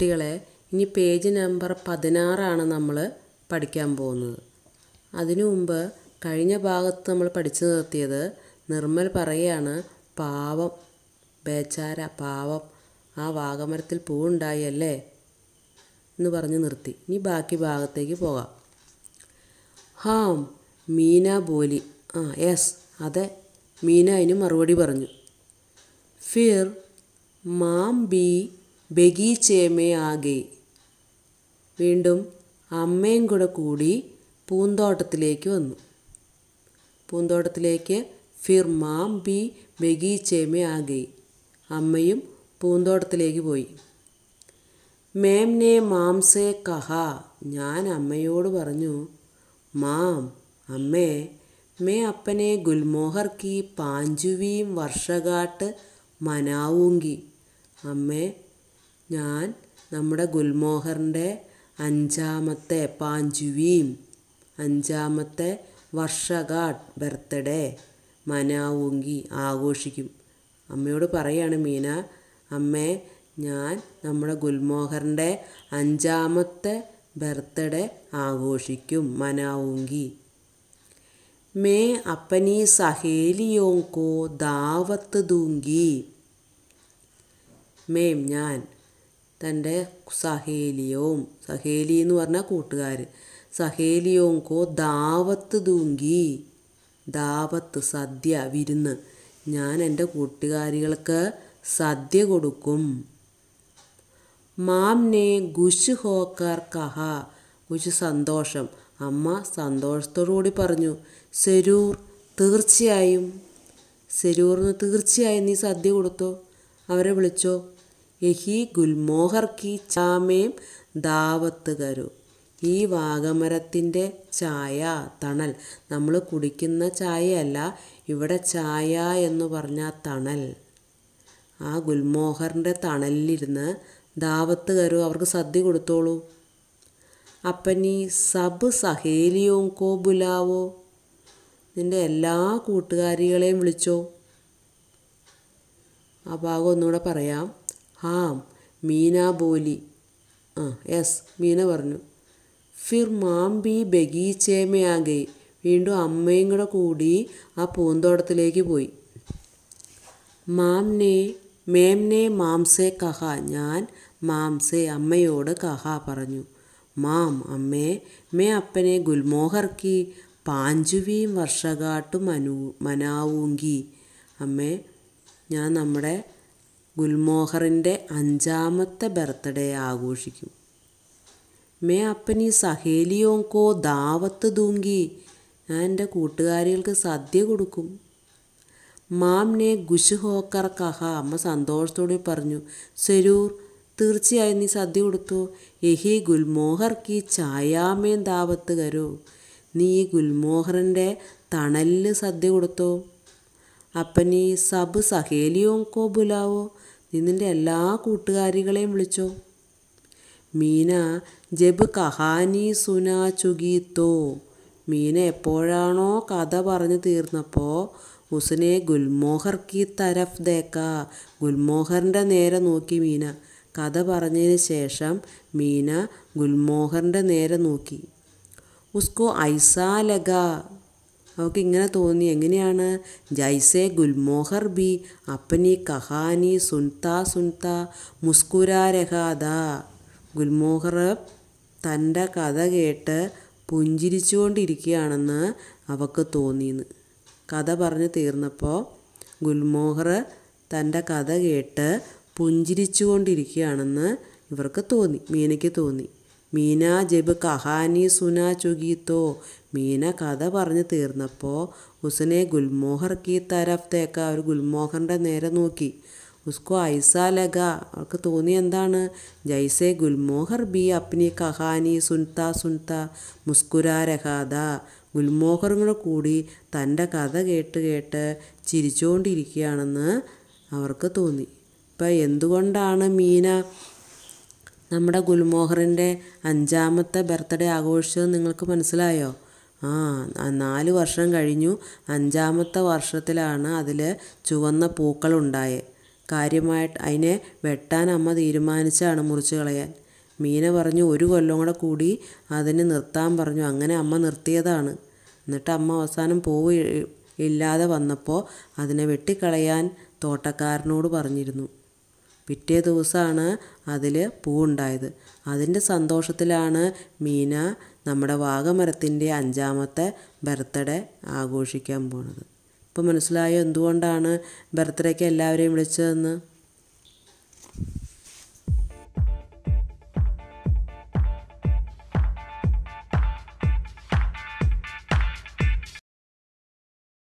കുട്ടികളെ ഇനി page number പതിനാറാണ് നമ്മൾ പഠിക്കാൻ പോകുന്നത് അതിനു മുമ്പ് കഴിഞ്ഞ ഭാഗത്ത് നമ്മൾ പഠിച്ചു നിർത്തിയത് നിർമ്മൽ പറയുകയാണ് പാവം ബേച്ചാര പാവം ആ വാഗമരത്തിൽ പൂവുണ്ടായി അല്ലേ എന്ന് പറഞ്ഞ് നിർത്തി ഇനി ബാക്കി ഭാഗത്തേക്ക് പോകാം ഹാം മീന ബോലി ആ യെസ് അതെ മീന അതിന് മറുപടി പറഞ്ഞു ഫിർ മാം ബി ബഗീച്ചേമേ ആകെ വീണ്ടും അമ്മയും കൂടെ കൂടി പൂന്തോട്ടത്തിലേക്ക് വന്നു പൂന്തോട്ടത്തിലേക്ക് ഫിർമാം ബി ബഗീച്ചേമേ ആകെ അമ്മയും പൂന്തോട്ടത്തിലേക്ക് പോയി മേംനെ മാംസേ കഹ ഞാൻ അമ്മയോട് പറഞ്ഞു മാം അമ്മേ മേ അപ്പനെ ഗുൽമോഹർ കി പാഞ്ചുവീം വർഷകാട്ട് മനാവൂങ്കി അമ്മേ ഞാൻ നമ്മുടെ ഗുൽമോഹറിൻ്റെ അഞ്ചാമത്തെ പാഞ്ചുവീം അഞ്ചാമത്തെ വർഷഗാഠ് ബർത്ത്ഡേ മനാവുങ്കി ആഘോഷിക്കും അമ്മയോട് പറയാണ് മീന അമ്മേ ഞാൻ നമ്മുടെ ഗുൽമോഹറിൻ്റെ അഞ്ചാമത്തെ ബർത്ത്ഡേ ആഘോഷിക്കും മനാവുങ്കി മേ അപ്പനി സഹേലിയോങ്കോ ദാവത്ത് ദൂങ്കി മേം ഞാൻ തൻ്റെ സഹേലിയവും സഹേലി എന്ന് പറഞ്ഞാൽ കൂട്ടുകാർ സഹേലിയവും കോ ദാവത്ത് തൂങ്കി ദാവത്ത് സദ്യ വിരുന്ന് ഞാൻ എൻ്റെ കൂട്ടുകാരികൾക്ക് സദ്യ കൊടുക്കും മാംനെ ഗുഷ് ഹോക്കർ കഹ ഗുഷ് സന്തോഷം അമ്മ കൂടി പറഞ്ഞു സെരൂർ തീർച്ചയായും സെരൂറിന് തീർച്ചയായും നീ സദ്യ കൊടുത്തോ അവരെ വിളിച്ചോ യഹി ഗുൽമോഹർ കി ചാമേം ദാവത്ത് കരു ഈ വാഗമരത്തിൻ്റെ ചായ തണൽ നമ്മൾ കുടിക്കുന്ന ചായയല്ല ഇവിടെ ചായ എന്ന് പറഞ്ഞാൽ തണൽ ആ ഗുൽമോഹറിൻ്റെ തണലിലിരുന്ന് ദാവത്ത് കരു അവർക്ക് സദ്യ കൊടുത്തോളൂ അപ്പനി സബ് സഹേലിയോ കോ ബുലാവോ നിൻ്റെ എല്ലാ കൂട്ടുകാരികളെയും വിളിച്ചോ ആ ഭാഗം ഒന്നുകൂടെ പറയാം ആം മീനാബോലി ആ യെസ് മീന പറഞ്ഞു ഫിർ മാം ബി ബഗീച്ചേമയാകെ വീണ്ടും അമ്മയും കൂടെ കൂടി ആ പൂന്തോട്ടത്തിലേക്ക് പോയി മാംനെ മേംനെ മാംസേ കഹ ഞാൻ മാംസേ അമ്മയോട് കഹ പറഞ്ഞു മാം അമ്മേ മേ അപ്പനെ ഗുൽമോഹർക്കി പാഞ്ചുവീം വർഷകാട്ടും മനു മനാവൂങ്കി അമ്മേ ഞാൻ നമ്മുടെ ഗുൽമോഹറിൻ്റെ അഞ്ചാമത്തെ ബർത്ത്ഡേ ആഘോഷിക്കും മേ അപ്പനി സഹേലിയോങ്കോ ദാവത്ത് തൂങ്കി ഞാൻ എൻ്റെ കൂട്ടുകാരികൾക്ക് സദ്യ കൊടുക്കും മാംനെ ഗുശു ഹോക്കർ കഹ അമ്മ സന്തോഷത്തോടെ പറഞ്ഞു സെരൂർ തീർച്ചയായും നീ സദ്യ കൊടുത്തു എഹി ഗുൽമോഹർ കി ചായാമേൻ ദാവത്ത് കരോ നീ ഗുൽമോഹറിൻ്റെ തണലിൽ സദ്യ കൊടുത്തോ അപ്പനീ സബ് സഹേലിയോം കോ ബുലാവോ നിന്നിൻ്റെ എല്ലാ കൂട്ടുകാരികളെയും വിളിച്ചോ മീന ജബ് കഹാനി സുന ചുഗീത്തോ മീന എപ്പോഴാണോ കഥ പറഞ്ഞു തീർന്നപ്പോൾ ഉസനെ ഗുൽമോഹർ കി തരഫ് ദേക്ക ഗുൽമോഹറിൻ്റെ നേരെ നോക്കി മീന കഥ പറഞ്ഞതിന് ശേഷം മീന ഗുൽമോഹറിൻ്റെ നേരെ നോക്കി ഉസ്കോ ഐസാ ലഗ അവൾക്ക് ഇങ്ങനെ തോന്നി എങ്ങനെയാണ് ജൈസെ ഗുൽമോഹർ ബി അപ്പനി കഹാനി സുൻത സുൻത മുസ്കുരാരഹാദ ഗുൽമോഹർ തൻ്റെ കഥ കേട്ട് പുഞ്ചിരിച്ചുകൊണ്ടിരിക്കുകയാണെന്ന് അവൾക്ക് തോന്നിയെന്ന് കഥ പറഞ്ഞു തീർന്നപ്പോൾ ഗുൽമോഹർ തൻ്റെ കഥ കേട്ട് പുഞ്ചിരിച്ചുകൊണ്ടിരിക്കുകയാണെന്ന് ഇവർക്ക് തോന്നി മീനയ്ക്ക് തോന്നി മീന ജബ് കഹാനി സുന ചുഗീത്തോ മീന കഥ പറഞ്ഞ് തീർന്നപ്പോൾ ഉസനെ ഗുൽമോഹർ കീ തരഫ് തേക്ക അവർ ഗുൽമോഹറിൻ്റെ നേരെ നോക്കി ഉസ്കോ ഐസ ലഗ അവർക്ക് തോന്നി എന്താണ് ജൈസെ ഗുൽമോഹർ ബി അപ്നി കഹാനി സുൻത സുൻത മുസ്കുരാരഹാദ ഗുൽമോഹറും കൂടെ കൂടി തൻ്റെ കഥ കേട്ട് കേട്ട് ചിരിച്ചുകൊണ്ടിരിക്കുകയാണെന്ന് അവർക്ക് തോന്നി ഇപ്പം എന്തുകൊണ്ടാണ് മീന നമ്മുടെ ഗുൽമോഹറിൻ്റെ അഞ്ചാമത്തെ ബർത്ത്ഡേ ആഘോഷിച്ചത് നിങ്ങൾക്ക് മനസ്സിലായോ ആ നാല് വർഷം കഴിഞ്ഞു അഞ്ചാമത്തെ വർഷത്തിലാണ് അതിൽ ചുവന്ന ഉണ്ടായത് കാര്യമായിട്ട് അതിനെ വെട്ടാൻ അമ്മ തീരുമാനിച്ചാണ് മുറിച്ച് കളയാൻ മീന പറഞ്ഞു ഒരു കൊല്ലം കൂടെ കൂടി അതിനെ നിർത്താൻ പറഞ്ഞു അങ്ങനെ അമ്മ നിർത്തിയതാണ് എന്നിട്ട് അമ്മ അവസാനം പൂവ് ഇല്ലാതെ വന്നപ്പോൾ അതിനെ വെട്ടിക്കളയാൻ തോട്ടക്കാരനോട് പറഞ്ഞിരുന്നു പിറ്റേ ദിവസമാണ് അതിൽ പൂവുണ്ടായത് അതിൻ്റെ സന്തോഷത്തിലാണ് മീന നമ്മുടെ വാഗമരത്തിൻ്റെ അഞ്ചാമത്തെ ബർത്ത്ഡേ ആഘോഷിക്കാൻ പോണത് ഇപ്പോൾ മനസ്സിലായോ എന്തുകൊണ്ടാണ് ബർത്ത്ഡേക്ക് എല്ലാവരെയും വിളിച്ചതെന്ന്